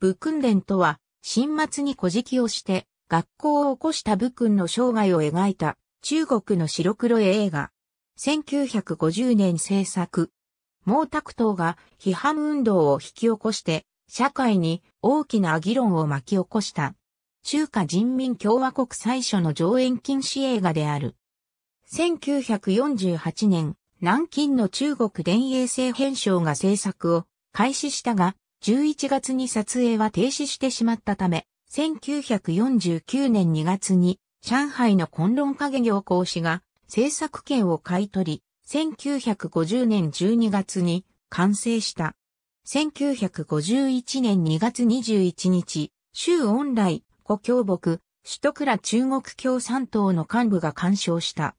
武訓伝とは、新末に古事記をして、学校を起こした武訓の生涯を描いた、中国の白黒映画。1950年制作。毛沢東が批判運動を引き起こして、社会に大きな議論を巻き起こした。中華人民共和国最初の上演禁止映画である。1948年、南京の中国伝影製編省が制作を開始したが、11月に撮影は停止してしまったため、1949年2月に上海の混乱影業講師が制作権を買い取り、1950年12月に完成した。1951年2月21日、周恩来、故郷牧、首都倉中国共産党の幹部が鑑賞した。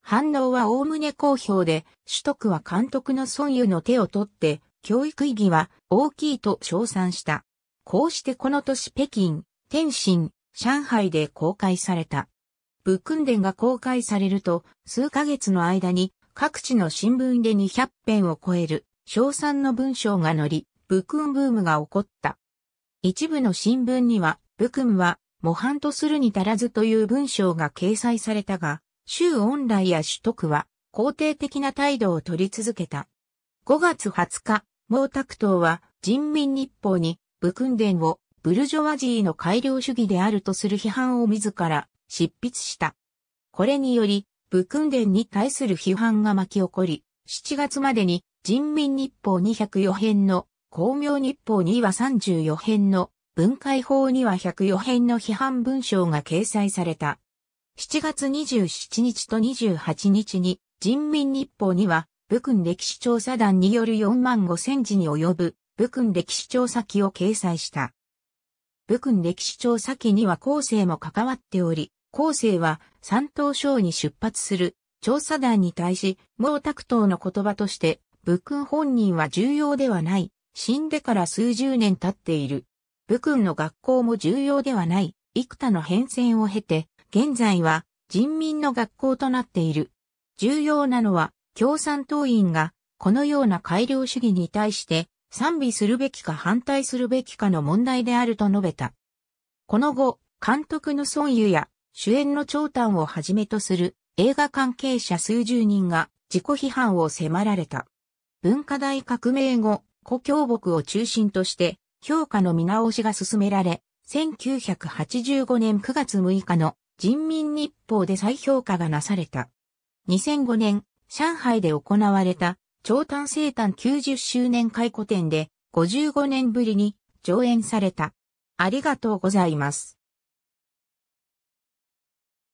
反応は概ね好評で、首都区は監督の孫悠の手を取って、教育意義は大きいと称賛した。こうしてこの年北京、天津、上海で公開された。武訓伝が公開されると、数ヶ月の間に各地の新聞で200編を超える、賞賛の文章が載り、武訓ブームが起こった。一部の新聞には、武訓は模範とするに足らずという文章が掲載されたが、州恩来や首都区は肯定的な態度を取り続けた。5月20日、毛沢東は人民日報に武訓伝をブルジョワジーの改良主義であるとする批判を自ら執筆した。これにより、武訓伝に対する批判が巻き起こり、7月までに人民日報204編の公明日報には34編の文化法には104編の批判文章が掲載された。7月27日と28日に人民日報には武君歴史調査団による4万5千字に及ぶ武君歴史調査記を掲載した。武君歴史調査記には後世も関わっており、後世は山東省に出発する調査団に対し、毛沢東の言葉として、武君本人は重要ではない、死んでから数十年経っている。武君の学校も重要ではない、幾多の変遷を経て、現在は人民の学校となっている。重要なのは共産党員がこのような改良主義に対して賛美するべきか反対するべきかの問題であると述べた。この後、監督の孫悠や主演の長短をはじめとする映画関係者数十人が自己批判を迫られた。文化大革命後、故郷木を中心として評価の見直しが進められ、1985年9月6日の人民日報で再評価がなされた。2005年上海で行われた、長短生誕90周年回顧展で、55年ぶりに上演された。ありがとうございます。